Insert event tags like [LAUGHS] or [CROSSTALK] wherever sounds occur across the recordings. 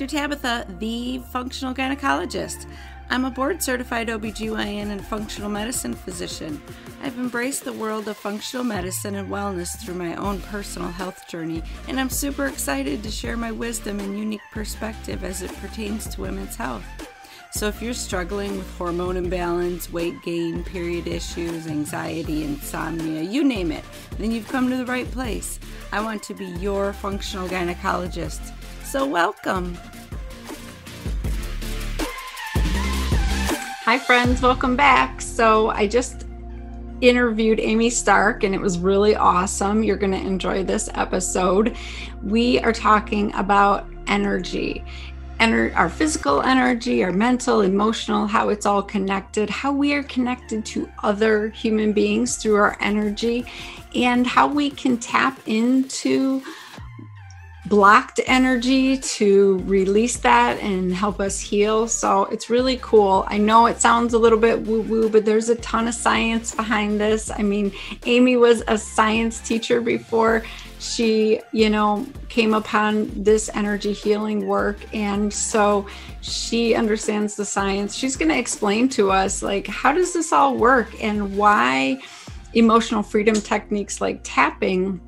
Dr. Tabitha, the functional gynecologist. I'm a board certified OBGYN and functional medicine physician. I've embraced the world of functional medicine and wellness through my own personal health journey, and I'm super excited to share my wisdom and unique perspective as it pertains to women's health. So, if you're struggling with hormone imbalance, weight gain, period issues, anxiety, insomnia, you name it, then you've come to the right place. I want to be your functional gynecologist. So, welcome. Hi, friends. Welcome back. So, I just interviewed Amy Stark, and it was really awesome. You're going to enjoy this episode. We are talking about energy. Ener- our physical energy, our mental, emotional, how it's all connected, how we are connected to other human beings through our energy, and how we can tap into blocked energy to release that and help us heal. So it's really cool. I know it sounds a little bit woo woo, but there's a ton of science behind this. I mean, Amy was a science teacher before she, you know, came upon this energy healing work. And so she understands the science. She's going to explain to us, like, how does this all work and why emotional freedom techniques like tapping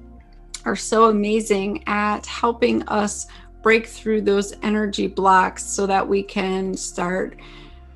are so amazing at helping us break through those energy blocks so that we can start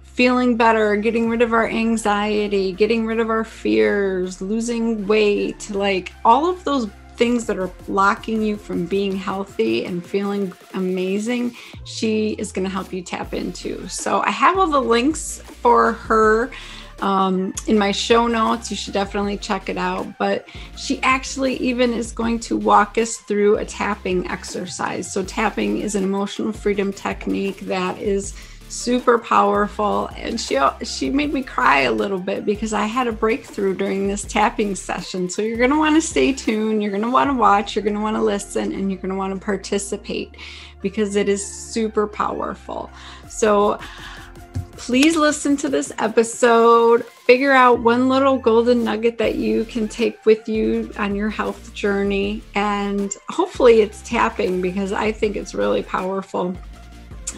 feeling better, getting rid of our anxiety, getting rid of our fears, losing weight, like all of those things that are blocking you from being healthy and feeling amazing, she is going to help you tap into. So I have all the links for her um, in my show notes. You should definitely check it out. But she actually even is going to walk us through a tapping exercise. So, tapping is an emotional freedom technique that is super powerful and she she made me cry a little bit because I had a breakthrough during this tapping session so you're going to want to stay tuned you're going to want to watch you're going to want to listen and you're going to want to participate because it is super powerful so Please listen to this episode. Figure out one little golden nugget that you can take with you on your health journey. And hopefully, it's tapping because I think it's really powerful.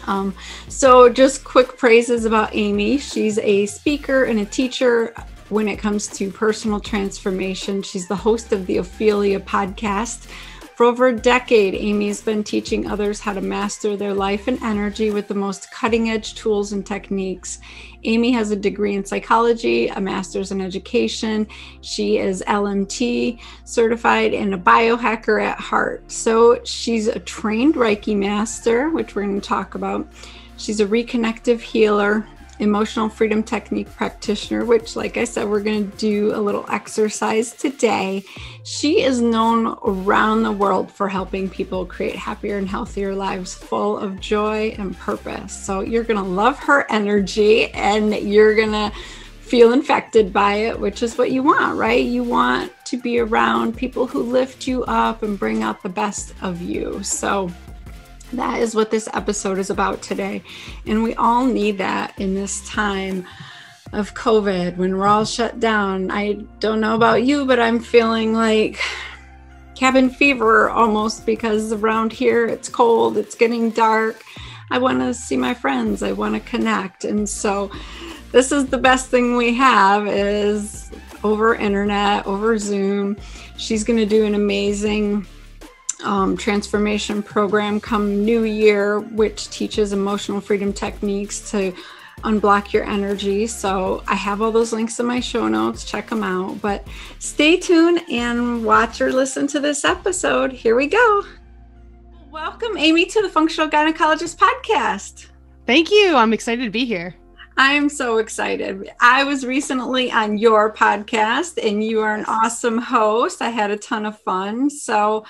Um, so, just quick praises about Amy. She's a speaker and a teacher when it comes to personal transformation. She's the host of the Ophelia podcast, for over a decade, Amy's been teaching others how to master their life and energy with the most cutting edge tools and techniques. Amy has a degree in psychology, a master's in education. She is LMT certified and a biohacker at heart. So she's a trained Reiki master, which we're going to talk about. She's a reconnective healer, emotional freedom technique practitioner, which, like I said, we're going to do a little exercise today. She is known around the world for helping people create happier and healthier lives full of joy and purpose. So you're going to love her energy and you're going to feel infected by it, which is what you want, right? You want to be around people who lift you up and bring out the best of you. So, that is what this episode is about today. And we all need that in this time of COVID when we're all shut down. I don't know about you, but I'm feeling like cabin fever almost because around here it's cold, it's getting dark. I want to see my friends, I want to connect. And so this is the best thing we have is over internet, over Zoom. She's going to do an amazing um, transformation program come New Year, which teaches emotional freedom techniques to unblock your energy. So I have all those links in my show notes. Check them out. But stay tuned and watch or listen to this episode. Here we go. Welcome, Amy, to the Functional Gynecologist Podcast. Thank you. I'm excited to be here. I'm so excited. I was recently on your podcast and you are an awesome host. I had a ton of fun. So,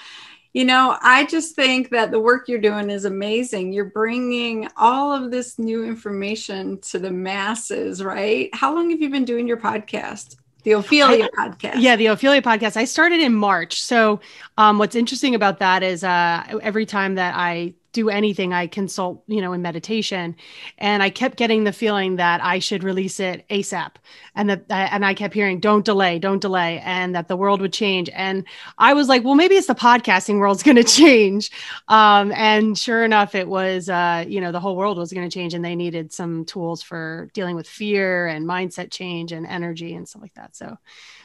you know, I just think that the work you're doing is amazing. You're bringing all of this new information to the masses, right? How long have you been doing your podcast? The Ophelia I, podcast. Yeah, the Ophelia podcast. I started in March. So, um, what's interesting about that is uh, every time that I do anything i consult you know in meditation and i kept getting the feeling that i should release it asap and that uh, and i kept hearing don't delay don't delay and that the world would change and i was like well maybe it's the podcasting world's [LAUGHS] going to change um, and sure enough it was uh, you know the whole world was going to change and they needed some tools for dealing with fear and mindset change and energy and stuff like that so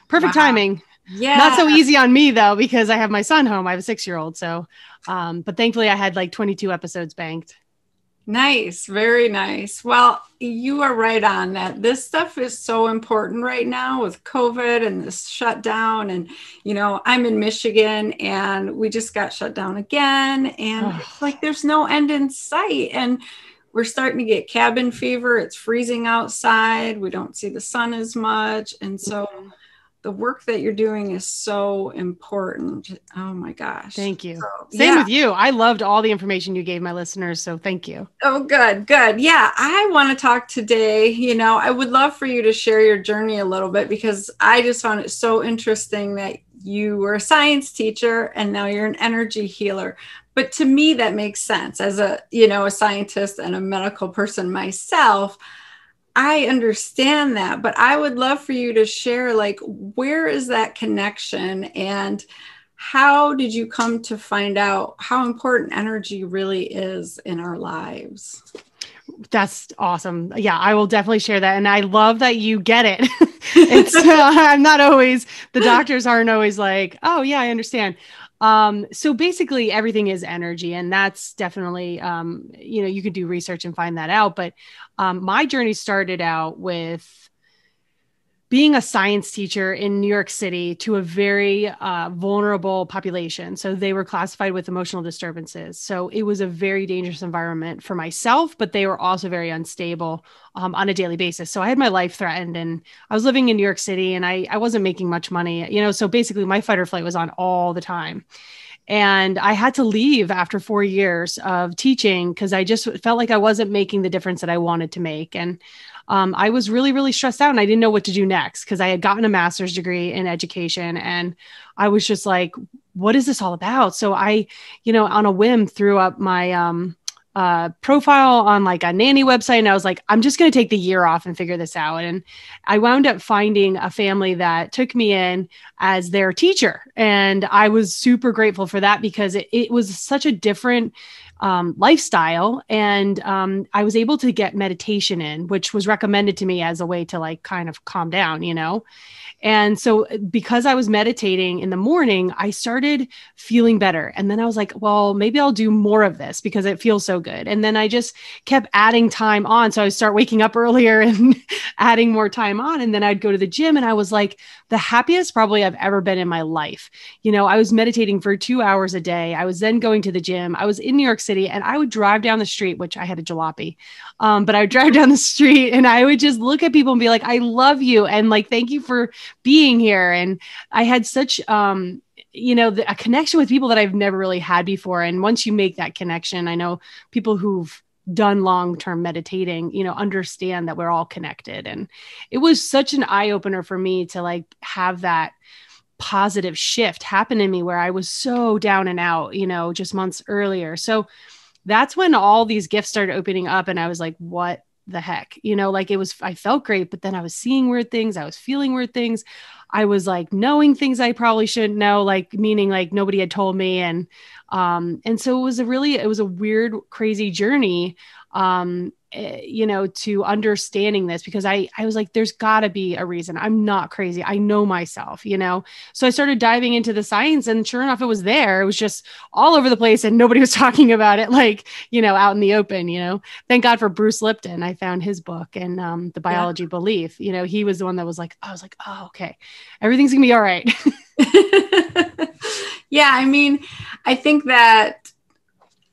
perfect wow. timing yeah. Not so easy on me though, because I have my son home. I have a six year old. So, um, but thankfully I had like 22 episodes banked. Nice. Very nice. Well, you are right on that. This stuff is so important right now with COVID and this shutdown. And, you know, I'm in Michigan and we just got shut down again. And like there's no end in sight. And, we're starting to get cabin fever. It's freezing outside. We don't see the sun as much. And so mm-hmm the work that you're doing is so important. Oh my gosh. Thank you. So, Same yeah. with you. I loved all the information you gave my listeners. So thank you. Oh, good, good. Yeah. I want to talk today. You know, I would love for you to share your journey a little bit because I just found it so interesting that you were a science teacher and now you're an energy healer. But to me, that makes sense as a, you know, a scientist and a medical person myself. I understand that, but I would love for you to share like where is that connection and how did you come to find out how important energy really is in our lives? That's awesome. Yeah, I will definitely share that. And I love that you get it. [LAUGHS] it's, uh, [LAUGHS] I'm not always, the doctors aren't always like, oh, yeah, I understand. Um, so basically, everything is energy, and that's definitely um, you know you can do research and find that out. But um, my journey started out with being a science teacher in New York City to a very uh, vulnerable population. So they were classified with emotional disturbances. So it was a very dangerous environment for myself, but they were also very unstable um, on a daily basis. So I had my life threatened and I was living in New York City and I, I wasn't making much money, you know. So basically, my fight or flight was on all the time and I had to leave after four years of teaching because I just felt like I wasn't making the difference that I wanted to make. And um, I was really, really stressed out and I didn't know what to do next because I had gotten a master's degree in education and I was just like, what is this all about? So I, you know, on a whim threw up my, um, uh, profile on like a nanny website and i was like i'm just going to take the year off and figure this out and i wound up finding a family that took me in as their teacher and i was super grateful for that because it, it was such a different um, lifestyle. And um, I was able to get meditation in, which was recommended to me as a way to like kind of calm down, you know? And so uh, because I was meditating in the morning, I started feeling better. And then I was like, well, maybe I'll do more of this because it feels so good. And then I just kept adding time on. So I would start waking up [LAUGHS] earlier and adding more time on. And then I'd go to the gym and I was like, the happiest probably I've ever been in my life. You know, I was meditating for two hours a day. I was then going to the gym. I was in New York City City, and I would drive down the street, which I had a jalopy, um, but I would [LAUGHS] drive down the street and I would just look at people and be like, "I love you," and like, "Thank you for being here." And I had such um, you know the, a connection with people that i've never really had before and once you make that connection i know people who've done long term meditating you know understand that we're all connected and it was such an eye opener for me to like have that positive shift happened in me where I was so down and out, you know, just months earlier. So that's when all these gifts started opening up. And I was like, what the heck? You know, like it was, I felt great, but then I was seeing weird things. I was feeling weird things. I was like knowing things I probably shouldn't know, like meaning like nobody had told me. And, um, and so it was a really, it was a weird, crazy journey um, eh, you know, to understanding this because I, I was like, there's got to be a reason. I'm not crazy. I know myself, you know? So I started diving into the science, and sure enough, it was there. It was just all over the place, and nobody [LAUGHS] was talking about it, like, you know, out in the open, you know? Thank God for Bruce Lipton. I found his book and um, The Biology yeah. Belief. You know, he was the one that was like, I was like, oh, okay, everything's going to be all right. [LAUGHS] [LAUGHS] yeah. I mean, I think that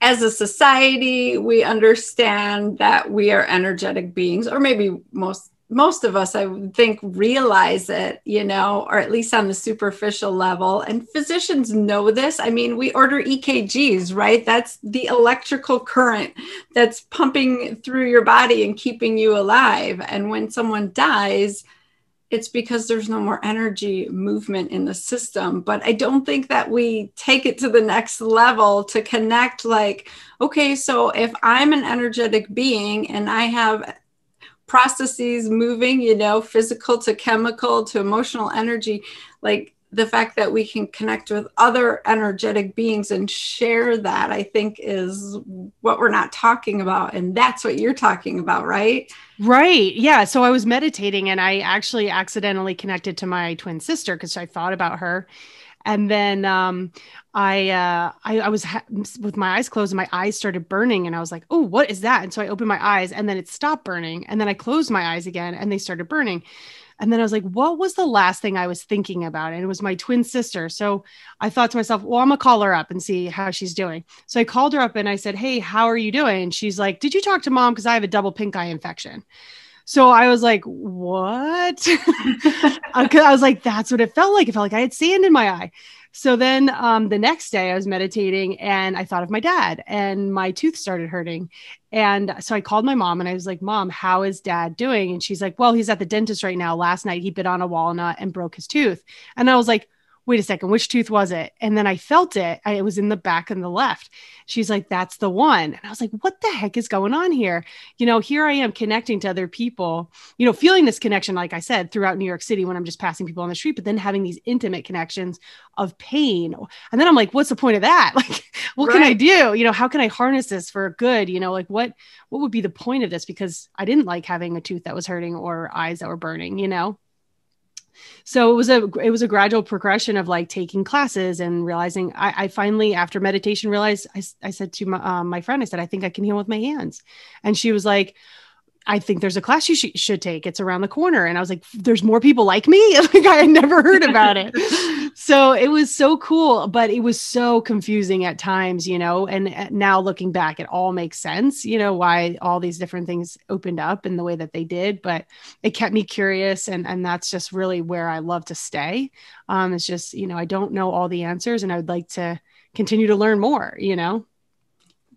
as a society, we understand that we are energetic beings, or maybe most most of us, I think, realize it, you know, or at least on the superficial level. And physicians know this. I mean, we order EKGs, right? That's the electrical current that's pumping through your body and keeping you alive. And when someone dies, it's because there's no more energy movement in the system. But I don't think that we take it to the next level to connect, like, okay, so if I'm an energetic being and I have processes moving, you know, physical to chemical to emotional energy, like the fact that we can connect with other energetic beings and share that i think is what we're not talking about and that's what you're talking about right right yeah so i was meditating and i actually accidentally connected to my twin sister because i thought about her and then um, I, uh, I, I was ha- with my eyes closed, and my eyes started burning, and I was like, "Oh, what is that?" And so I opened my eyes, and then it stopped burning, and then I closed my eyes again, and they started burning. And then I was like, what was the last thing I was thinking about? And it was my twin sister. So I thought to myself, well, I'm going to call her up and see how she's doing. So I called her up and I said, hey, how are you doing? And she's like, did you talk to mom? Because I have a double pink eye infection. So I was like, what? [LAUGHS] [LAUGHS] Uh, I was like, that's what it felt like. It felt like I had sand in my eye. So then um, the next day I was meditating and I thought of my dad and my tooth started hurting. And so I called my mom and I was like, Mom, how is dad doing? And she's like, Well, he's at the dentist right now. Last night he bit on a walnut and broke his tooth. And I was like, wait a second, which tooth was it? And then I felt it. I, it was in the back and the left. She's like, that's the one. And I was like, what the heck is going on here? You know, here I am connecting to other people, you know, feeling this connection, like I said, throughout New York City when I'm just passing people on the street, but then having these intimate connections of pain. And then I'm like, what's the point of that? [LAUGHS] Like, what right. can I do? You know, how can I harness this for good? You know, like what, what would be the point of this? Because I didn't like having a tooth that was hurting or eyes that were burning, you know? so it was a it was a gradual progression of like taking classes and realizing i, I finally after meditation realized i, I said to my, um, my friend i said i think i can heal with my hands and she was like I think there's a class you sh- should take. It's around the corner. And I was like, there's more people like me. [LAUGHS] like I had never heard about it. [LAUGHS] so it was so cool, but it was so confusing at times, you know, and uh, now looking back, it all makes sense, you know, why all these different things opened up in the way that they did, but it kept me curious. And, and that's just really where I love to stay. Um, it's just, you know, I don't know all the answers and I would like to continue to learn more, you know?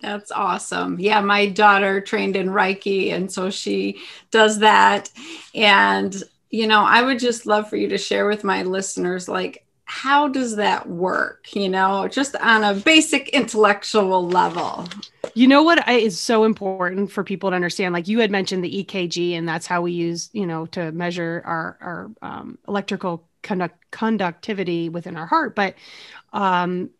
That's awesome. Yeah, my daughter trained in Reiki, and so she does that. And, you know, I would just love for you to share with my listeners, like, how does that work, you know, just on a basic intellectual level? You know what is so important for people to understand? Like you had mentioned the EKG, and that's how we use, you know, to measure our, our um, electrical conduct- conductivity within our heart. But um,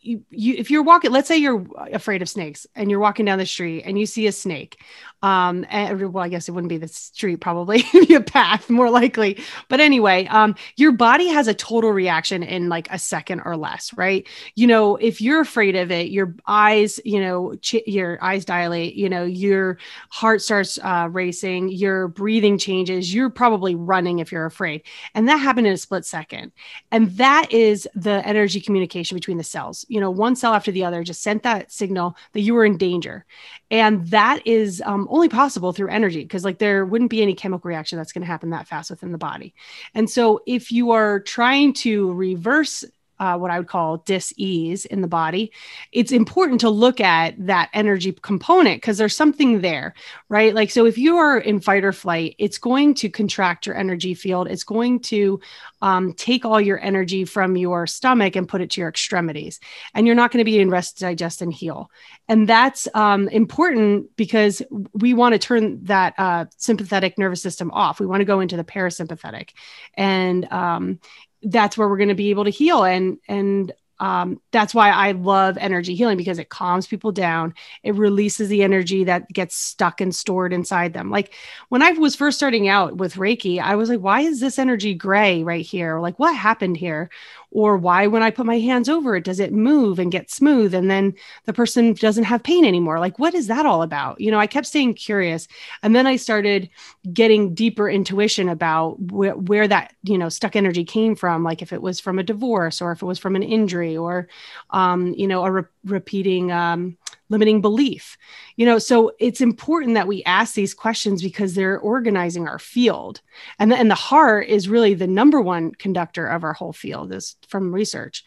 you, you if you're walking let's say you're afraid of snakes and you're walking down the street and you see a snake um, and, eh, well, I guess it wouldn't be the street, probably [LAUGHS] be a path more likely. But anyway, um, your body has a total reaction in like a second or less, right? You know, if you're afraid of it, your eyes, you know, ch- your eyes dilate, you know, your heart starts uh, racing, your breathing changes, you're probably running if you're afraid. And that happened in a split second. And that is the energy communication between the cells. You know, one cell after the other just sent that signal that you were in danger. And that is um, only possible through energy because like there wouldn't be any chemical reaction that's going to happen that fast within the body and so if you are trying to reverse uh, what I would call dis-ease in the body, it's important to look at that energy component because there's something there, right? Like, so if you are in fight or flight, it's going to contract your energy field. It's going to um, take all your energy from your stomach and put it to your extremities. And you're not going to be in rest, digest, and heal. And that's um, important because we want to turn that uh, sympathetic nervous system off. We want to go into the parasympathetic. And um, that's where we're going to be able to heal and and um, that's why I love energy healing because it calms people down. It releases the energy that gets stuck and stored inside them. Like when I was first starting out with Reiki, I was like, why is this energy gray right here? Like, what happened here? or why when i put my hands over it does it move and get smooth and then the person doesn't have pain anymore like what is that all about you know i kept staying curious and then i started getting deeper intuition about wh- where that you know stuck energy came from like if it was from a divorce or if it was from an injury or um, you know a re- repeating um, limiting belief you know so it's important that we ask these questions because they're organizing our field and the, and the heart is really the number one conductor of our whole field is from research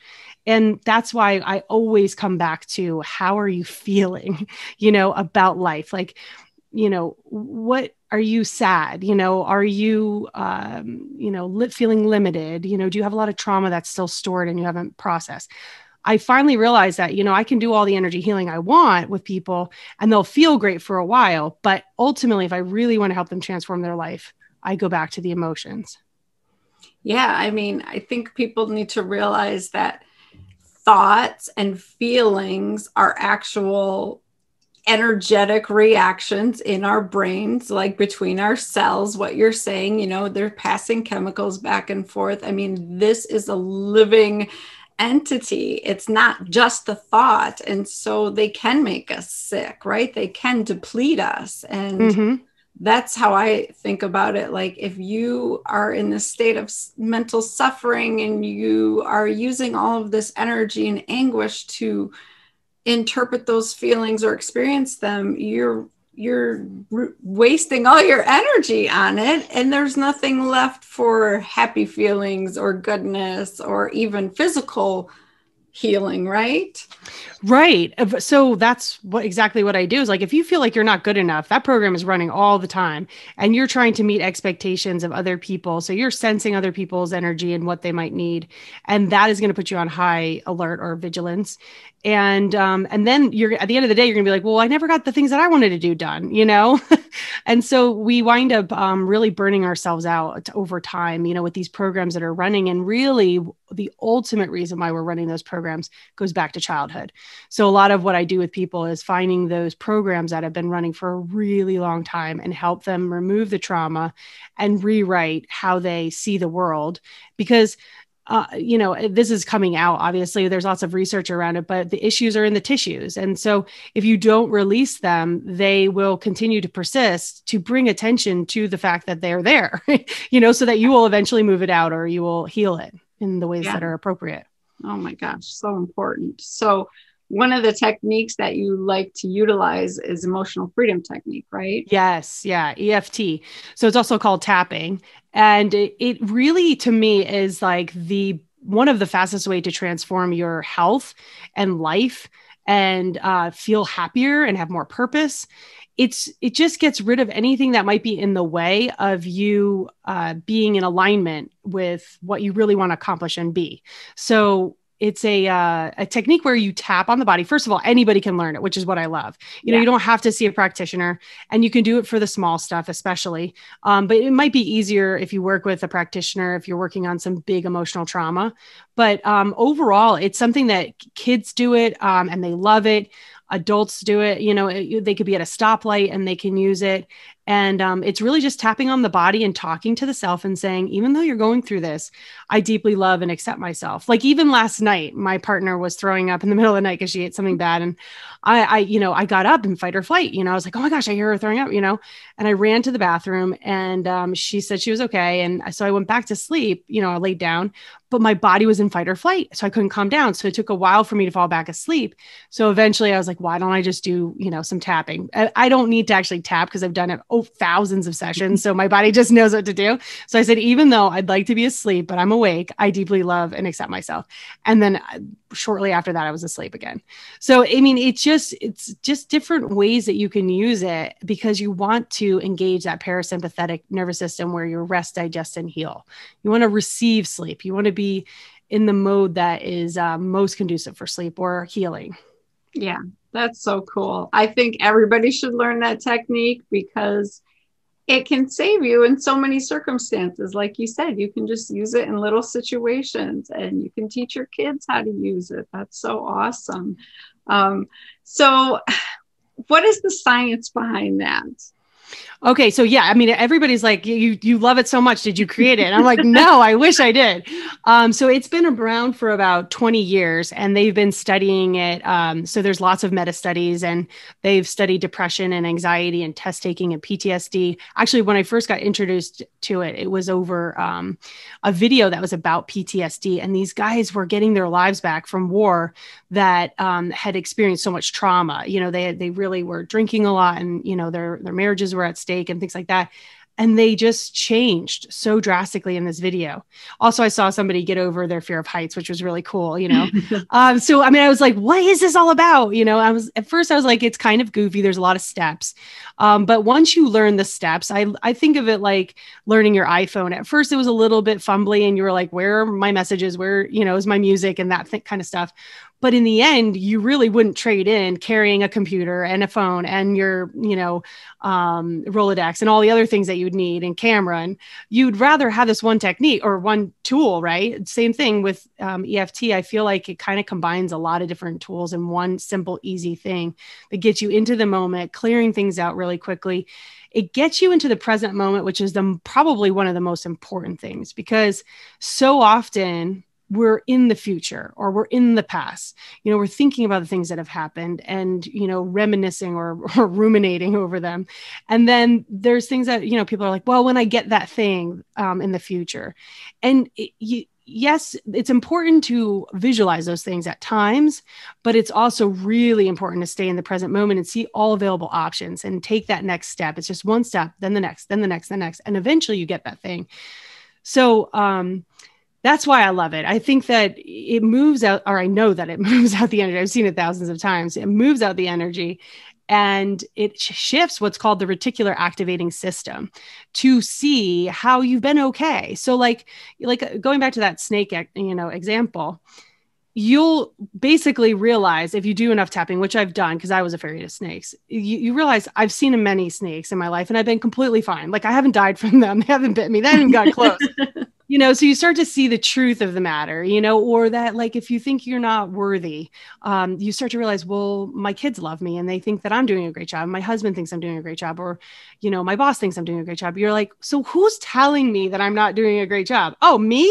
and that's why i always come back to how are you feeling [LAUGHS] you know about life like you know what are you sad you know are you um, you know li- feeling limited you know do you have a lot of trauma that's still stored and you haven't processed I finally realized that, you know, I can do all the energy healing I want with people and they'll feel great for a while. But ultimately, if I really want to help them transform their life, I go back to the emotions. Yeah. I mean, I think people need to realize that thoughts and feelings are actual energetic reactions in our brains, like between our cells, what you're saying, you know, they're passing chemicals back and forth. I mean, this is a living entity. It's not just the thought. And so they can make us sick, right? They can deplete us. And mm-hmm. that's how I think about it. Like if you are in this state of mental suffering and you are using all of this energy and anguish to interpret those feelings or experience them, you're you're wasting all your energy on it and there's nothing left for happy feelings or goodness or even physical healing right Right. So that's what exactly what I do is like if you feel like you're not good enough, that program is running all the time and you're trying to meet expectations of other people. So you're sensing other people's energy and what they might need and that is going to put you on high alert or vigilance. And um and then you're at the end of the day you're going to be like, "Well, I never got the things that I wanted to do done," you know? [LAUGHS] and so we wind up um, really burning ourselves out over time, you know, with these programs that are running and really the ultimate reason why we're running those programs goes back to childhood. So, a lot of what I do with people is finding those programs that have been running for a really long time and help them remove the trauma and rewrite how they see the world. Because uh, you know, this is coming out. Obviously, there's lots of research around it, but the issues are in the tissues. And so, if you don't release them, they will continue to persist to bring attention to the fact that they're there, [LAUGHS] you know, so that you will eventually move it out or you will heal it in the ways yeah. that are appropriate. Oh my gosh, so important. So, one of the techniques that you like to utilize is emotional freedom technique, right? Yes, yeah, EFT. So it's also called tapping, and it, it really to me is like the one of the fastest way to transform your health and life and uh, feel happier and have more purpose it's it just gets rid of anything that might be in the way of you uh, being in alignment with what you really want to accomplish and be so it's a uh, a technique where you tap on the body. First of all, anybody can learn it, which is what I love. You yeah. know, you don't have to see a practitioner, and you can do it for the small stuff, especially. Um, but it might be easier if you work with a practitioner if you're working on some big emotional trauma. But um, overall, it's something that kids do it um, and they love it. Adults do it. You know, it, they could be at a stoplight and they can use it. And um, it's really just tapping on the body and talking to the self and saying, even though you're going through this, I deeply love and accept myself. Like even last night, my partner was throwing up in the [LAUGHS] middle of the night because she ate something bad. And I, I, you know, I got up and fight or flight, you know, I was like, oh my gosh, I hear her throwing up, you know, and I ran to the bathroom and um, she said she was okay. And so I went back to sleep, you know, I laid down, but my body was in fight or flight. So I couldn't calm down. So it took a while for me to fall back asleep. So eventually I was like, why don't I just do, you know, some tapping? I don't need to actually tap because I've done it oh, thousands of sessions. So my body [LAUGHS] just knows what to do. So I said, even though I'd like to be asleep, but I'm awake, I deeply love and accept myself. And then uh, shortly after that, I was asleep again. So, I mean, it's just, it's just different ways that you can use it because you want to engage that parasympathetic nervous system where you rest, digest, and heal. You want to receive sleep. You want to be be in the mode that is uh, most conducive for sleep or healing. Yeah, that's so cool. I think everybody should learn that technique because it can save you in so many circumstances. Like you said, you can just use it in little situations and you can teach your kids how to use it. That's so awesome. Um, so, [SIGHS] what is the science behind that? okay so yeah i mean everybody's like you you love it so much did you create it and i'm like [LAUGHS] no i wish i did um, so it's been around for about 20 years and they've been studying it um, so there's lots of meta studies and they've studied depression and anxiety and test taking and ptsd actually when i first got introduced to it it was over um, a video that was about ptsd and these guys were getting their lives back from war that um, had experienced so much trauma you know they they really were drinking a lot and you know their their marriages were at stake mistake and things like that and they just changed so drastically in this video. Also, I saw somebody get over their fear of heights, which was really cool, you know. [LAUGHS] um, so I mean, I was like, "What is this all about?" You know, I was at first I was like, "It's kind of goofy. There's a lot of steps," um, but once you learn the steps, I I think of it like learning your iPhone. At first, it was a little bit fumbly, and you were like, "Where are my messages? Where you know is my music and that th- kind of stuff." but in the end you really wouldn't trade in carrying a computer and a phone and your you know um, rolodex and all the other things that you'd need and camera and you'd rather have this one technique or one tool right same thing with um, eft i feel like it kind of combines a lot of different tools in one simple easy thing that gets you into the moment clearing things out really quickly it gets you into the present moment which is the probably one of the most important things because so often we're in the future or we're in the past you know we're thinking about the things that have happened and you know reminiscing or, [LAUGHS] or ruminating over them and then there's things that you know people are like well when i get that thing um, in the future and it, you, yes, it's important to visualize those things at times, but it's also really important to stay in the present moment and see all available options and take that next step. It's just one step, then the next, then the next, the next, and eventually you get that thing. So, um, that's why I love it. I think that it moves out, or I know that it [LAUGHS] moves out the energy. I've seen it thousands of times. It moves out the energy and it shifts what's called the reticular activating system to see how you've been okay. So like like going back to that snake, you know, example, you'll basically realize if you do enough tapping, which I've done because I was afraid of snakes, you, you, realize I've seen many snakes in my life and I've been completely fine. Like I haven't died from them. [LAUGHS] They haven't bit me. They haven't got close. [LAUGHS] you know so you start to see the truth of the matter you know or that like if you think you're not worthy um, you start to realize well my kids love me and they think that i'm doing a great job my husband thinks i'm doing a great job or you know my boss thinks i'm doing a great job you're like so who's telling me that i'm not doing a great job oh me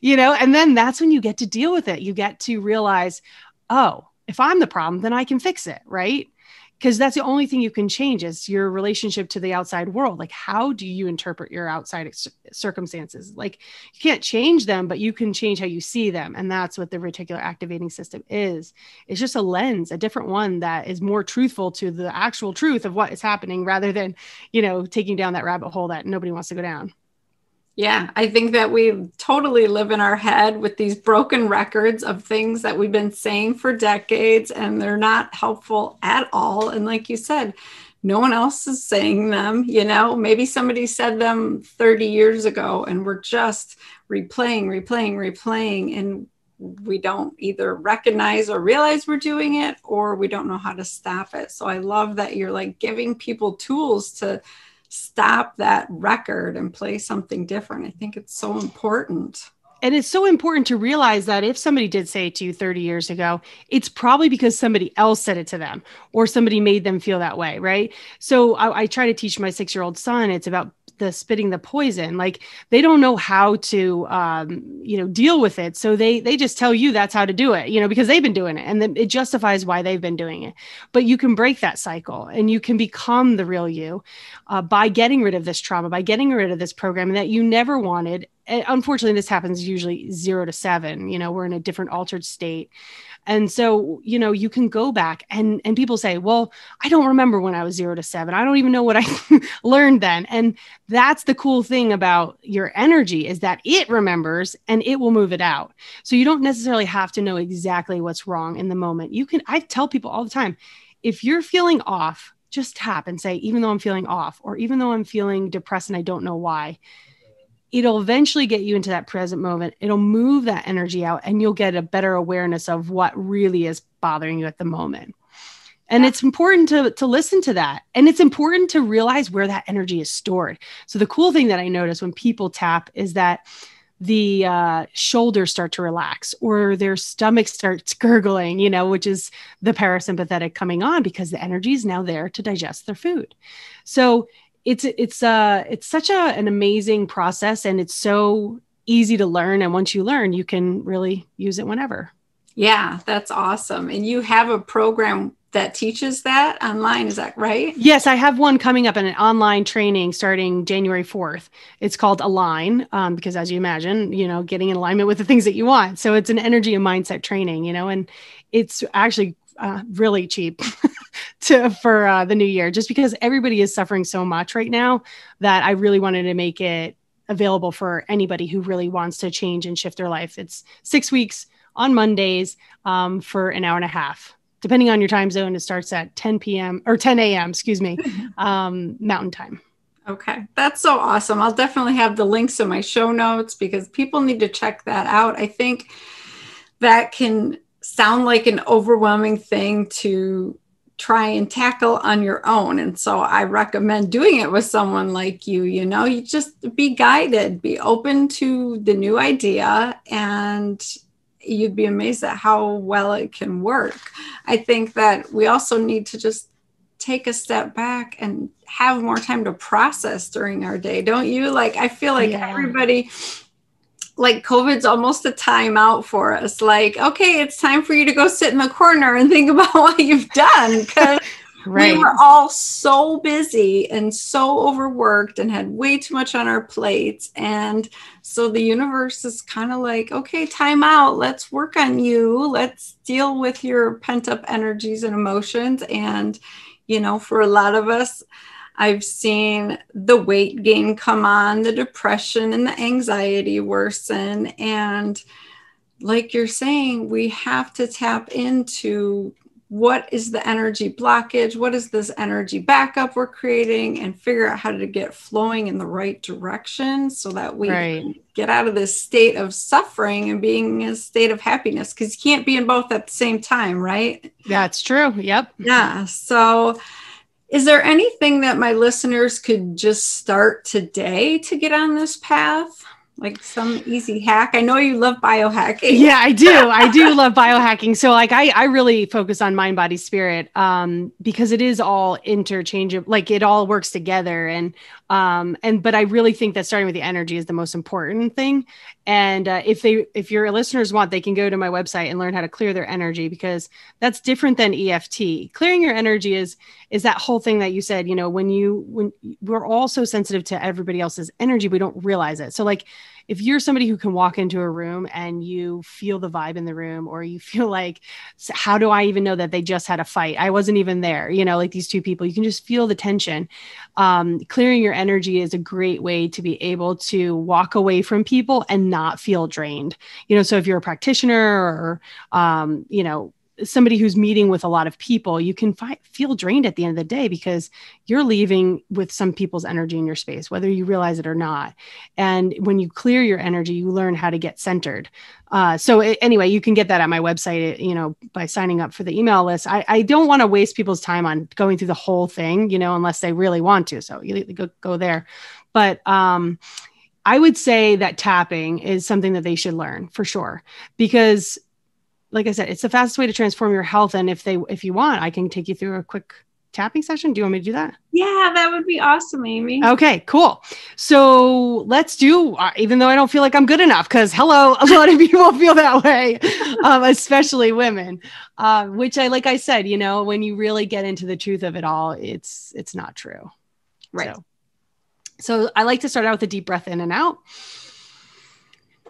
you know and then that's when you get to deal with it you get to realize oh if i'm the problem then i can fix it right because that's the only thing you can change is your relationship to the outside world like how do you interpret your outside ex- circumstances like you can't change them but you can change how you see them and that's what the reticular activating system is it's just a lens a different one that is more truthful to the actual truth of what is happening rather than you know taking down that rabbit hole that nobody wants to go down yeah, I think that we totally live in our head with these broken records of things that we've been saying for decades and they're not helpful at all. And like you said, no one else is saying them, you know, maybe somebody said them 30 years ago and we're just replaying, replaying, replaying. And we don't either recognize or realize we're doing it or we don't know how to stop it. So I love that you're like giving people tools to stop that record and play something different. I think it's so important. And it's so important to realize that if somebody did say it to you 30 years ago, it's probably because somebody else said it to them or somebody made them feel that way, right? So I, I try to teach my six year old son it's about the spitting the poison like they don't know how to um, you know deal with it so they they just tell you that's how to do it you know because they've been doing it and then it justifies why they've been doing it but you can break that cycle and you can become the real you uh, by getting rid of this trauma by getting rid of this programming that you never wanted unfortunately this happens usually zero to seven you know we're in a different altered state and so you know you can go back and and people say well i don't remember when i was zero to seven i don't even know what i [LAUGHS] learned then and that's the cool thing about your energy is that it remembers and it will move it out so you don't necessarily have to know exactly what's wrong in the moment you can i tell people all the time if you're feeling off just tap and say even though i'm feeling off or even though i'm feeling depressed and i don't know why it'll eventually get you into that present moment. It'll move that energy out and you'll get a better awareness of what really is bothering you at the moment. And yeah. it's important to, to listen to that. And it's important to realize where that energy is stored. So, the cool thing that I notice when people tap is that the uh, shoulders start to relax or their stomach starts gurgling, you know, which is the parasympathetic coming on because the energy is now there to digest their food. So, it's it's uh it's such a an amazing process and it's so easy to learn and once you learn you can really use it whenever yeah that's awesome and you have a program that teaches that online is that right yes i have one coming up in an online training starting january 4th it's called align um, because as you imagine you know getting in alignment with the things that you want so it's an energy and mindset training you know and it's actually uh, really cheap [LAUGHS] to for uh, the new year, just because everybody is suffering so much right now that I really wanted to make it available for anybody who really wants to change and shift their life. It's six weeks on Mondays um, for an hour and a half. Depending on your time zone, it starts at 10 p.m. or 10 a.m., excuse me, [LAUGHS] um, Mountain Time. Okay, that's so awesome. I'll definitely have the links in my show notes because people need to check that out. I think that can sound like an overwhelming thing to try and tackle on your own. And so I recommend doing it with someone like you. You know, you just be guided, be open to the new idea, and you'd be amazed at how well it can work. I think that we also need to just take a step back and have more time to process during our day, don't you? Like, I feel like yeah. everybody like COVID's almost a timeout for us. Like, okay, it's time for you to go sit in the corner and think [LAUGHS] about what you've done. Because [LAUGHS] right. we were all so busy and so overworked and had way too much on our plates. And so the universe is kind of like, okay, time out. Let's work on you. Let's deal with your pent up energies and emotions. And, you know, for a lot of us, I've seen the weight gain come on, the depression and the anxiety worsen. And like you're saying, we have to tap into what is the energy blockage? What is this energy backup we're creating? And figure out how to get flowing in the right direction so that we right. get out of this state of suffering and being in a state of happiness. Because you can't be in both at the same time, right? That's true. Yep. Yeah. So, is there anything that my listeners could just start today to get on this path? like some easy hack i know you love biohacking yeah i do i do [LAUGHS] love biohacking so like i i really focus on mind body spirit um because it is all interchangeable like it all works together and um, and but i really think that starting with the energy is the most important thing and uh, if they if your listeners want they can go to my website and learn how to clear their energy because that's different than eft clearing your energy is is that whole thing that you said you know when you when we're all so sensitive to everybody else's energy we don't realize it so like if you're somebody who can walk into a room and you feel the vibe in the room or you feel like how do i even know that they just had a fight i wasn't even there you know like these two people you can just feel the tension um, clearing your energy is a great way to be able to walk away from people and not feel drained you know so if you're a practitioner or um, you know somebody who's meeting with a lot of people, you can fi- feel drained at the end of the day because you're leaving with some people's energy in your space, whether you realize it or not. And when you clear your energy, you learn how to get centered. Uh, so it, anyway, you can get that at my website, uh, you know, by signing up for the email list. I, I don't want to waste people's time on going through the whole thing, you know, unless they really want to. So you go, go there. But, um, I would say that tapping is something that they should learn for sure because like I said, it's the fastest way to transform your health. And if they, if you want, I can take you through a quick tapping session. Do you want me to do that? Yeah, that would be awesome, Amy. Okay, cool. So let's do, uh, even though I don't feel like I'm good enough, because hello, [LAUGHS] a lot of people feel that way, um, especially women. Uh, which I, like I said, you know, when you really get into the truth of it all, it's it's not true. Right. So, so I like to start out with a deep breath in and out.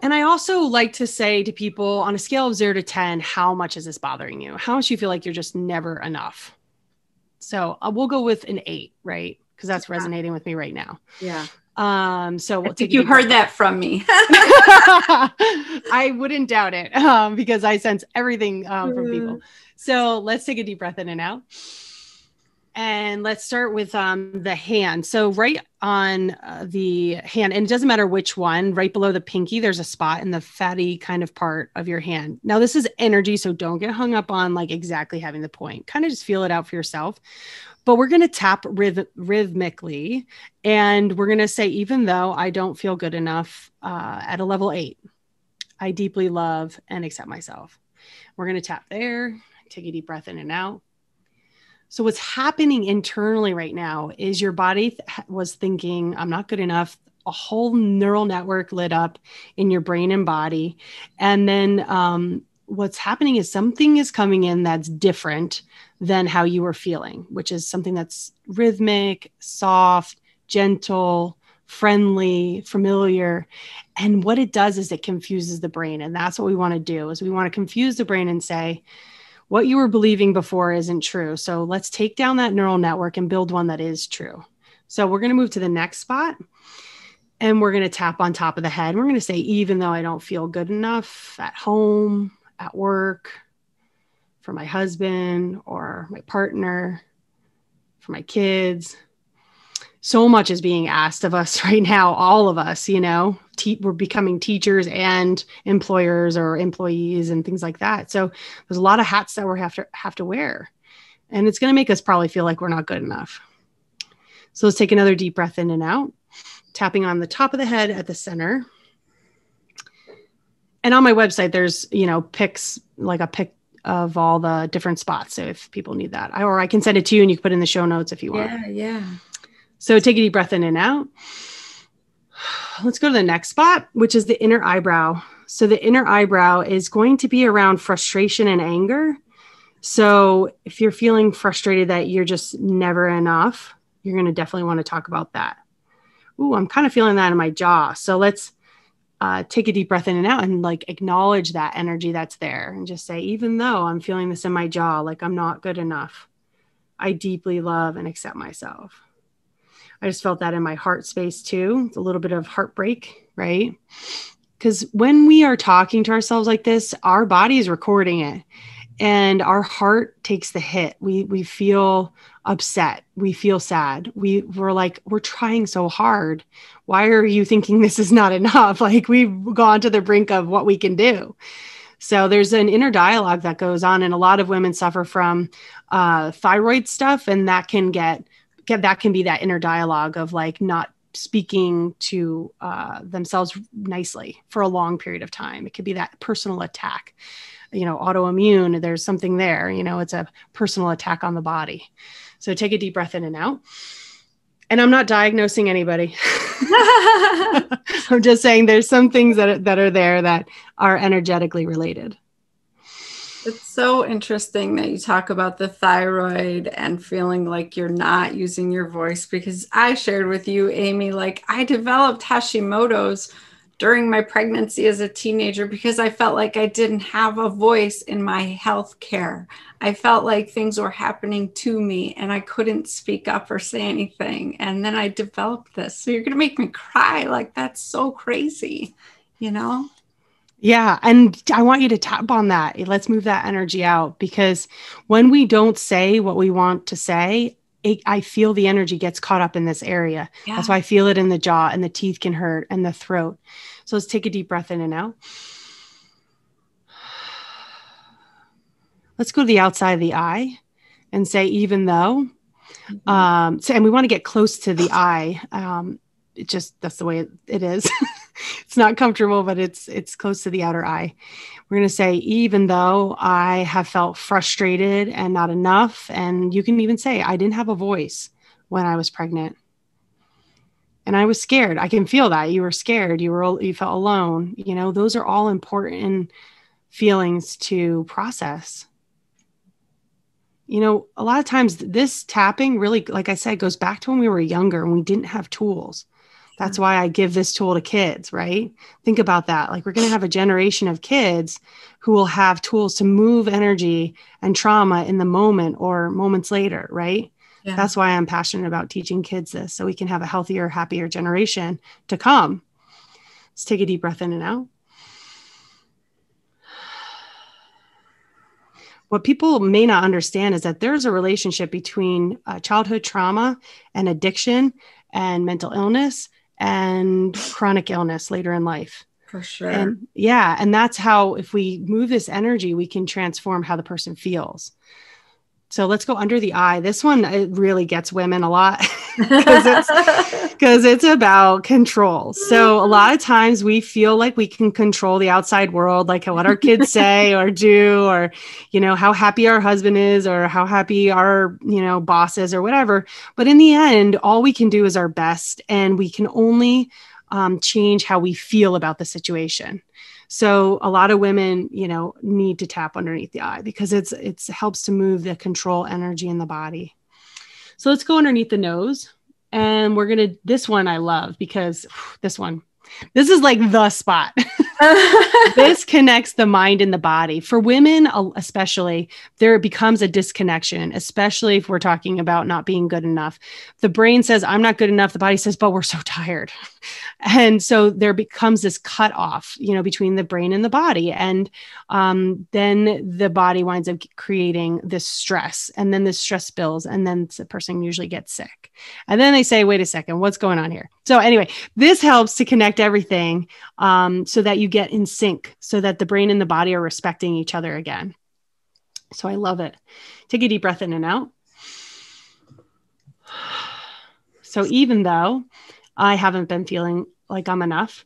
And I also like to say to people on a scale of zero to 10, how much is this bothering you? How much do you feel like you're just never enough? So uh, we'll go with an eight, right? Because that's yeah. resonating with me right now. Yeah. Um, so we'll I think you heard that from me. [LAUGHS] [LAUGHS] I wouldn't doubt it um, because I sense everything um, from people. Mm. So let's take a deep breath in and out. And let's start with um, the hand. So, right on uh, the hand, and it doesn't matter which one, right below the pinky, there's a spot in the fatty kind of part of your hand. Now, this is energy, so don't get hung up on like exactly having the point. Kind of just feel it out for yourself. But we're going to tap rhythmically, and we're going to say, even though I don't feel good enough uh, at a level eight, I deeply love and accept myself. We're going to tap there, take a deep breath in and out. So, what's happening internally right now is your body th- was thinking, I'm not good enough. A whole neural network lit up in your brain and body. And then um, what's happening is something is coming in that's different than how you were feeling, which is something that's rhythmic, soft, gentle, friendly, familiar. And what it does is it confuses the brain. And that's what we want to do is we want to confuse the brain and say, what you were believing before isn't true. So let's take down that neural network and build one that is true. So we're going to move to the next spot and we're going to tap on top of the head. We're going to say, even though I don't feel good enough at home, at work, for my husband or my partner, for my kids, so much is being asked of us [LAUGHS] right now all of us you know Te- we're becoming teachers and employers or employees and things like that so there's a lot of hats that we have to have to wear and it's going to make us probably feel like we're not good enough so let's take another deep breath in and out tapping on the top of the head at the center and on my website there's you know pics like a pic of all the different spots so if people need that I, or i can send it to you and you can put in the show notes if you want yeah yeah so take a deep breath in and out. Let's go to the next spot, which is the inner eyebrow. So the inner eyebrow is going to be around frustration and anger. So if you're feeling frustrated that you're just never enough, you're going to definitely want to talk about that. Ooh, I'm kind of feeling that in my jaw. So let's uh, take a deep breath in and out and like acknowledge that energy that's there and just say, even though I'm feeling this in my jaw, like I'm not good enough, I deeply love and accept myself. I just felt that in my heart space too. It's a little bit of heartbreak, right? Because when we are talking to ourselves like this, our body is recording it and our heart takes the hit. We, we feel upset. We feel sad. We, we're like, we're trying so hard. Why are you thinking this is not enough? [LAUGHS] Like, we've gone to the brink of what we can do. So there's an inner dialogue that goes on, and a lot of women suffer from uh, thyroid stuff, and that can get can, that can be that inner dialogue of like not speaking to uh, themselves nicely for a long period of time. It could be that personal attack, you know, autoimmune. There's something there, you know, it's a personal attack on the body. So take a deep breath in and out. And I'm not diagnosing anybody. [LAUGHS] [LAUGHS] I'm just saying there's some things that, that are there that are energetically related. It's so interesting that you talk about the thyroid and feeling like you're not using your voice because I shared with you, Amy, like I developed Hashimoto's during my pregnancy as a teenager because I felt like I didn't have a voice in my health care. I felt like things were happening to me and I couldn't speak up or say anything. And then I developed this. So you're going to make me cry. Like, that's so crazy, you know? Yeah. And I want you to tap on that. Let's move that energy out because when we don't say what we want to say, it, I feel the energy gets caught up in this area. Yeah. That's why I feel it in the jaw and the teeth can hurt and the throat. So let's take a deep breath in and out. Let's go to the outside of the eye and say, even though. Mm-hmm. Um, so, and we want to get close to the eye. Um, it just that's the way it is. [LAUGHS] it's not comfortable, but it's it's close to the outer eye. We're going to say even though I have felt frustrated and not enough and you can even say I didn't have a voice when I was pregnant. And I was scared. I can feel that. You were scared. You were you felt alone. You know, those are all important feelings to process you know, a lot of times this tapping really, like I said, goes back to when we were younger and we didn't have tools. That's why I give this tool to kids, right? Think about that. Like, we're going to have a generation of kids who will have tools to move energy and trauma in the moment or moments later, right? Yeah. That's why I'm passionate about teaching kids this so we can have a healthier, happier generation to come. Let's take a deep breath in and out. What people may not understand is that there's a relationship between uh, childhood trauma and addiction and mental illness and chronic illness later in life. For sure. And yeah. And that's how, if we move this energy, we can transform how the person feels. So let's go under the eye. This one it really gets women a lot because [LAUGHS] it's, [LAUGHS] it's about control. So a mm-hmm. lot of times we feel like we can control the outside world, like what our kids [LAUGHS] say or do, or you know how happy our husband is, or how happy our you know boss is, or whatever. But in the end, all we can do is our best, and we can only um, change how we feel about the situation. So a lot of women, you know, need to tap underneath the eye because it's it's helps to move the control energy in the body. So let's go underneath the nose and we're going to this one I love because this one this is like the spot. [LAUGHS] this connects the mind and the body. For women, uh, especially, there becomes a disconnection, especially if we're talking about not being good enough. The brain says, I'm not good enough. The body says, but we're so tired. [LAUGHS] and so there becomes this cutoff, you know, between the brain and the body. And um, then the body winds up creating this stress. And then this stress builds. And then the person usually gets sick. And then they say, wait a second, what's going on here? So, anyway, this helps to connect everything um, so that you you get in sync so that the brain and the body are respecting each other again. So I love it. Take a deep breath in and out. So even though I haven't been feeling like I'm enough,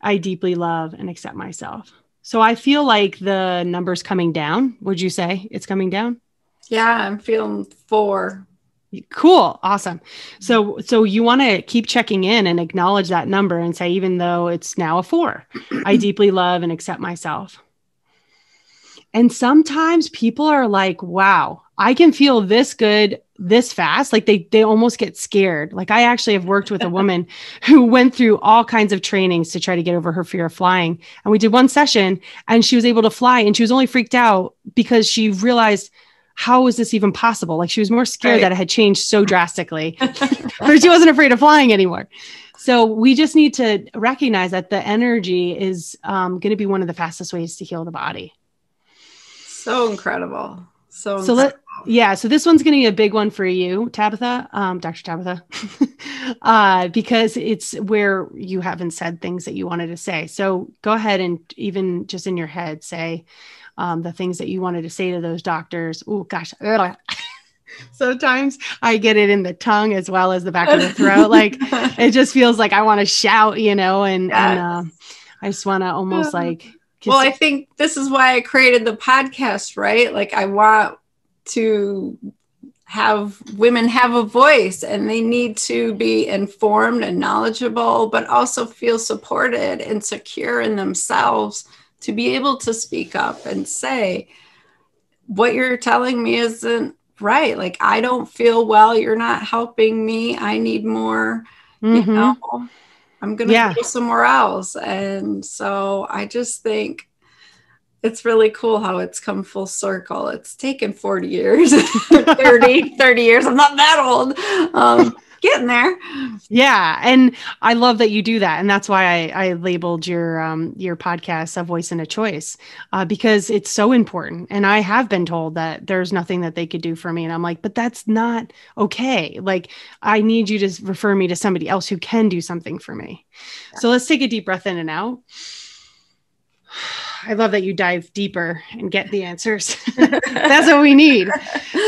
I deeply love and accept myself. So I feel like the numbers coming down. Would you say it's coming down? Yeah, I'm feeling four. Cool. Awesome. So so you want to keep checking in and acknowledge that number and say even though it's now a 4, I [CLEARS THROAT] deeply love and accept myself. And sometimes people are like, "Wow, I can feel this good this fast." Like they they almost get scared. Like I actually have worked with a [LAUGHS] woman who went through all kinds of trainings to try to get over her fear of flying. And we did one session and she was able to fly and she was only freaked out because she realized how is this even possible? Like she was more scared right. that it had changed so [LAUGHS] drastically, [LAUGHS] but she wasn't afraid of flying anymore. So we just need to recognize that the energy is um, going to be one of the fastest ways to heal the body. So incredible. So, so let, yeah. So this one's going to be a big one for you, Tabitha, um, Dr. Tabitha, [LAUGHS] uh, because it's where you haven't said things that you wanted to say. So go ahead and even just in your head say, um, the things that you wanted to say to those doctors. Oh, gosh. [LAUGHS] Sometimes I get it in the tongue as well as the back of the throat. [LAUGHS] like it just feels like I want to shout, you know, and, yes. and uh, I just want to almost yeah. like. Well, I think this is why I created the podcast, right? Like I want to have women have a voice and they need to be informed and knowledgeable, but also feel supported and secure in themselves to be able to speak up and say, what you're telling me isn't right. Like, I don't feel well. You're not helping me. I need more, mm-hmm. you know, I'm going to yeah. go somewhere else. And so I just think it's really cool how it's come full circle. It's taken 40 years, [LAUGHS] 30, [LAUGHS] 30 years. I'm not that old. Um, getting there. Yeah, and I love that you do that, and that's why I, I labeled your um, your podcast "A Voice and a Choice" uh, because it's so important. And I have been told that there's nothing that they could do for me, and I'm like, but that's not okay. Like, I need you to refer me to somebody else who can do something for me. Yeah. So let's take a deep breath in and out. I love that you dive deeper and get the answers. [LAUGHS] [LAUGHS] That's what we need.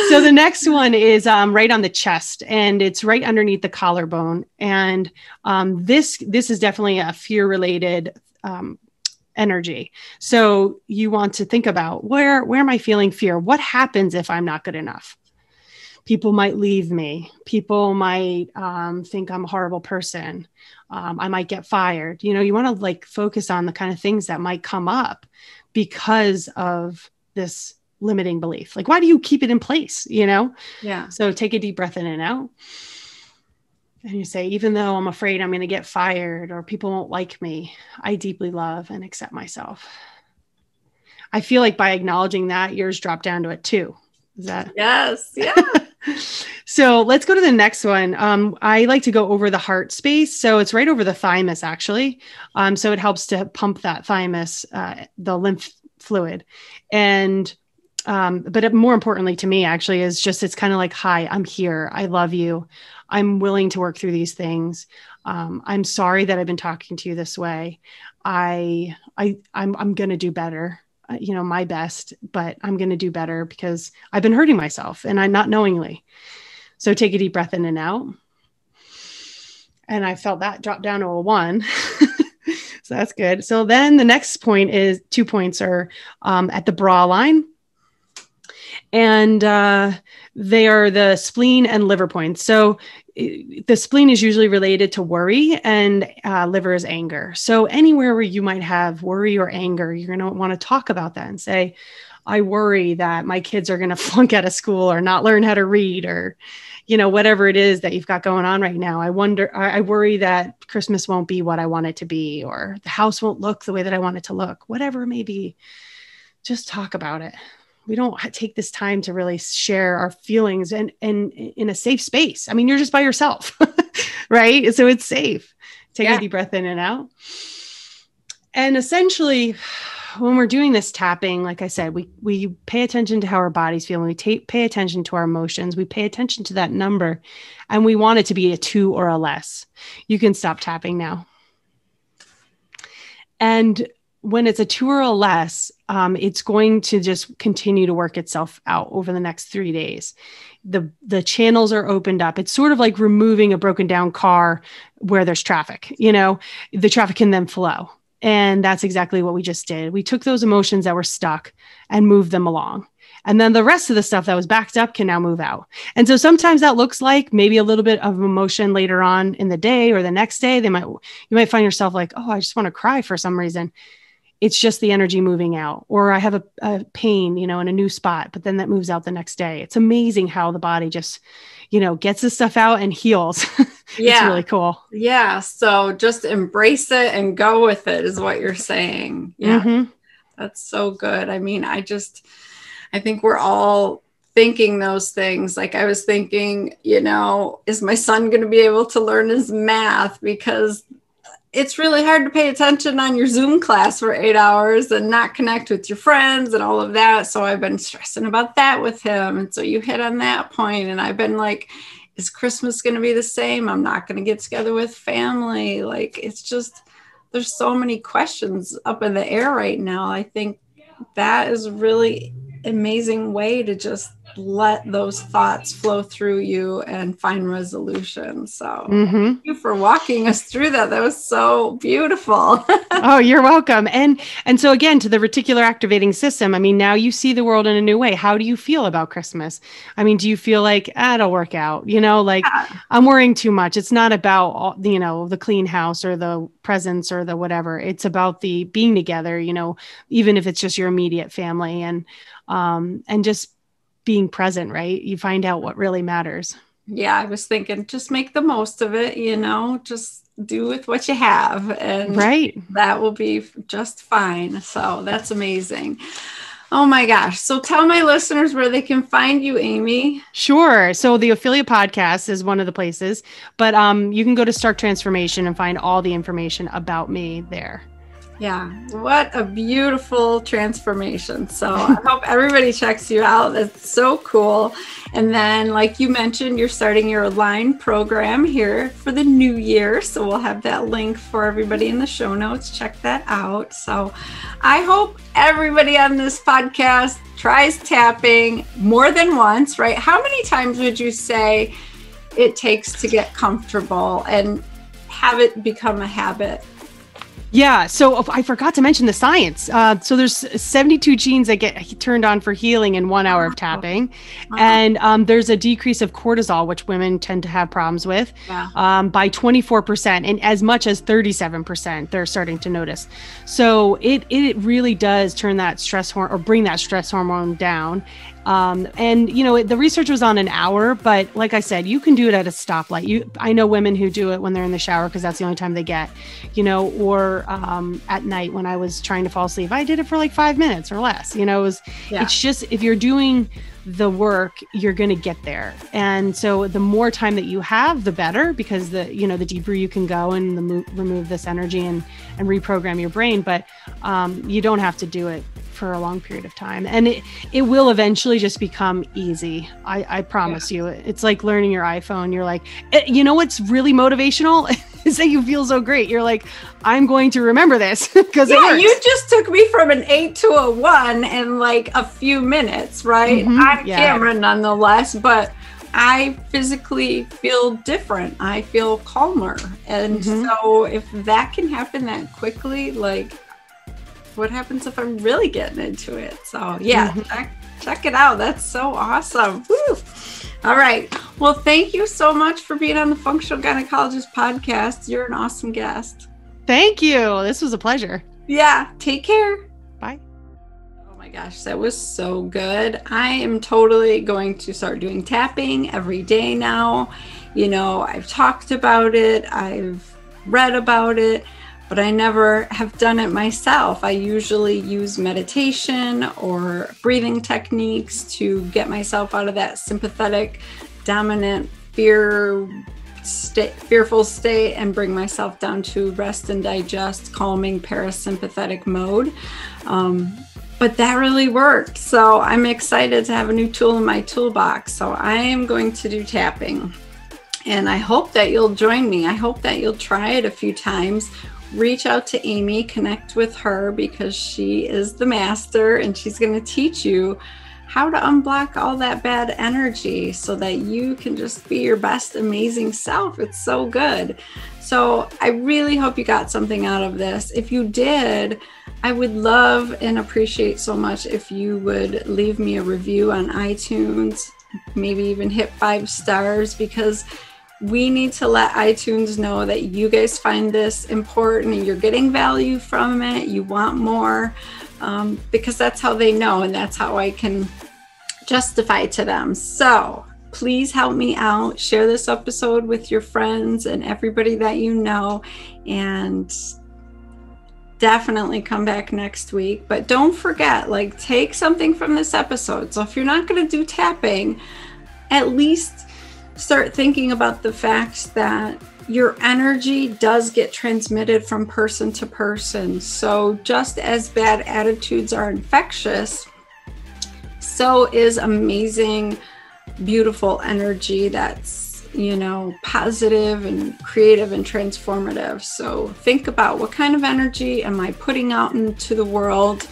So the next one is um, right on the chest, and it's right underneath the collarbone. And um, this this is definitely a fear related um, energy. So you want to think about where where am I feeling fear? What happens if I'm not good enough? people might leave me people might um, think i'm a horrible person um, i might get fired you know you want to like focus on the kind of things that might come up because of this limiting belief like why do you keep it in place you know yeah so take a deep breath in and out and you say even though i'm afraid i'm going to get fired or people won't like me i deeply love and accept myself i feel like by acknowledging that yours drop down to a two is that yes yeah [LAUGHS] so let's go to the next one. Um, I like to go over the heart space. So it's right over the thymus, actually. Um, so it helps to pump that thymus, uh, the lymph fluid. And um, but it, more importantly to me, actually, is just it's kind of like, hi, I'm here. I love you. I'm willing to work through these things. Um, I'm sorry that I've been talking to you this way. I I I'm I'm gonna do better. Uh, you know my best but i'm going to do better because i've been hurting myself and i'm not knowingly so take a deep breath in and out and i felt that drop down to a one [LAUGHS] so that's good so then the next point is two points are um, at the bra line and uh, they are the spleen and liver points so the spleen is usually related to worry and uh, liver is anger. So, anywhere where you might have worry or anger, you're going to want to talk about that and say, I worry that my kids are going [LAUGHS] to flunk out of school or not learn how to read or, you know, whatever it is that you've got going on right now. I wonder, I, I worry that Christmas won't be what I want it to be or the house won't look the way that I want it to look, whatever it may be. Just talk about it we don't take this time to really share our feelings and and in a safe space. I mean, you're just by yourself, [LAUGHS] right? So it's safe. Take yeah. a deep breath in and out. And essentially, when we're doing this tapping, like I said, we we pay attention to how our bodies feel. We take, pay attention to our emotions. We pay attention to that number, and we want it to be a two or a less. You can stop tapping now. And when it's a two or less, um, it's going to just continue to work itself out over the next three days. The the channels are opened up. It's sort of like removing a broken down car where there's traffic. You know, the traffic can then flow, and that's exactly what we just did. We took those emotions that were stuck and moved them along. And then the rest of the stuff that was backed up can now move out. And so sometimes that looks like maybe a little bit of emotion later on in the day or the next day. They might you might find yourself like, oh, I just want to cry for some reason it's just the energy moving out or i have a, a, pain you know in a new spot but then that moves out the next day it's amazing how the body just you know gets this stuff out and heals [LAUGHS] yeah it's really cool yeah so just embrace it and go with it is what you're saying yeah mm-hmm. that's so good i mean i just i think we're all thinking those things. Like I was thinking, you know, is my son going to be able to learn his math because it's really hard to pay attention on your Zoom class for eight hours and not connect with your friends and all of that. So I've been stressing about that with him. And so you hit on that point, and I've been like, is Christmas going to be the same? I'm not going to get together with family. Like, it's just, there's so many questions up in the air right now. I think that is really amazing way to just let those thoughts flow through you and find resolution. So, mm-hmm. thank you for walking us through that. That was so beautiful. [LAUGHS] oh, you're welcome. And and so again to the reticular activating system. I mean, now you see the world in a new way. How do you feel about Christmas? I mean, do you feel like ah, it'll work out? You know, like yeah. I'm worrying too much. It's not about all, you know the clean house or the presents or the whatever. It's about the being together. You know, even if it's just your immediate family and um, and just being present, right? You find out what really matters. Yeah, I was thinking just make the most of it, you know, just do with what you have and right. that will be just fine. So that's amazing. Oh my gosh. So tell my listeners where they can find you, Amy. Sure. So the Ophelia podcast is one of the places, but um, you can go to Stark Transformation and find all the information about me there. Yeah, what a beautiful transformation. So I [LAUGHS] hope everybody checks you out. That's so cool. And then, like you mentioned, you're starting your line program here for the new year. So we'll have that link for everybody in the show notes. Check that out. So I hope everybody on this podcast tries tapping more than once, right? How many times would you say it takes to get comfortable and have it become a habit? Yeah, so oh, I forgot to mention the science. Uh, so there's 72 genes that get turned on for healing in one hour of tapping, uh-huh. and um, there's a decrease of cortisol, which women tend to have problems with, um, by 24%, and as much as 37% they're starting to notice. So it it really does turn that stress hormone or bring that stress hormone down, um, and you know, it, the research was on an hour, but like I said, you can do it at a stoplight. You, I know women who do it when they're in the shower because that's the only time they get, you know, or um, at night when I was trying to fall asleep, I did it for like five minutes or less. You know, it was, yeah. it's just if you're doing the work, you're going to get there. And so the more time that you have, the better because the, you know, the deeper you can go and the mo- remove this energy and, and reprogram your brain. But um, you don't have to do it for a long period of time. And it, it will eventually just become easy. I, I promise yeah. you. It's like learning your iPhone. You're like, eh, you know what's really motivational? [LAUGHS] [LAUGHS] say you feel so great. You're like, I'm going to remember this because [LAUGHS] yeah, you just took me from an eight to a one in like a few minutes, right? Mm-hmm. On yeah. camera, nonetheless, but I physically feel different. I feel calmer, and mm-hmm. so if that can happen that quickly, like, what happens if I'm really getting into it? So yeah, mm-hmm. check, check it out. That's so awesome. Woo. All right. Well, thank you so much for being on the Functional Gynecologist podcast. You're an awesome guest. Thank you. This was a pleasure. Yeah. Take care. Bye. Oh my gosh, that was so good. I am totally going to start doing tapping every day now. You know, I've talked about it, I've read about it but I never have done it myself. I usually use meditation or breathing techniques to get myself out of that sympathetic, dominant, fear state, fearful state and bring myself down to rest and digest, calming, parasympathetic mode. Um, but that really worked. So I'm excited to have a new tool in my toolbox. So I am going to do tapping. And I hope that you'll join me. I hope that you'll try it a few times reach out to Amy, connect with her because she is the master and she's going to teach you how to unblock all that bad energy so that you can just be your best amazing self. It's so good. So, I really hope you got something out of this. If you did, I would love and appreciate so much if you would leave me a review on iTunes, maybe even hit five stars because we need to let iTunes know that you guys find this important you're getting value from it, you want more, um, because that's how they know and that's how I can justify to them. So please help me out. Share this episode with your friends and everybody that you know. And definitely come back next week. But don't forget, like, take something from this episode. So if you're not going to do tapping, at least start thinking about the fact that your energy does get transmitted from person to person. So, just as bad attitudes are infectious, so is amazing, beautiful energy that's, you know, positive and creative and transformative. So, think about what kind of energy am I putting out into the world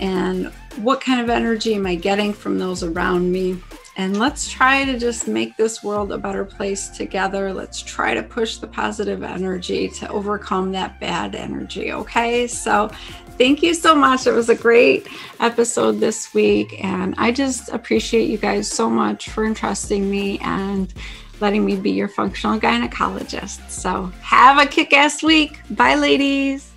and what kind of energy am I getting from those around me? And let's try to just make this world a better place together. Let's try to push the positive energy to overcome that bad energy. Okay. So thank you so much. It was a great episode this week. And I just appreciate you guys so much for entrusting me and letting me be your functional gynecologist. So have a kick ass week. Bye, ladies.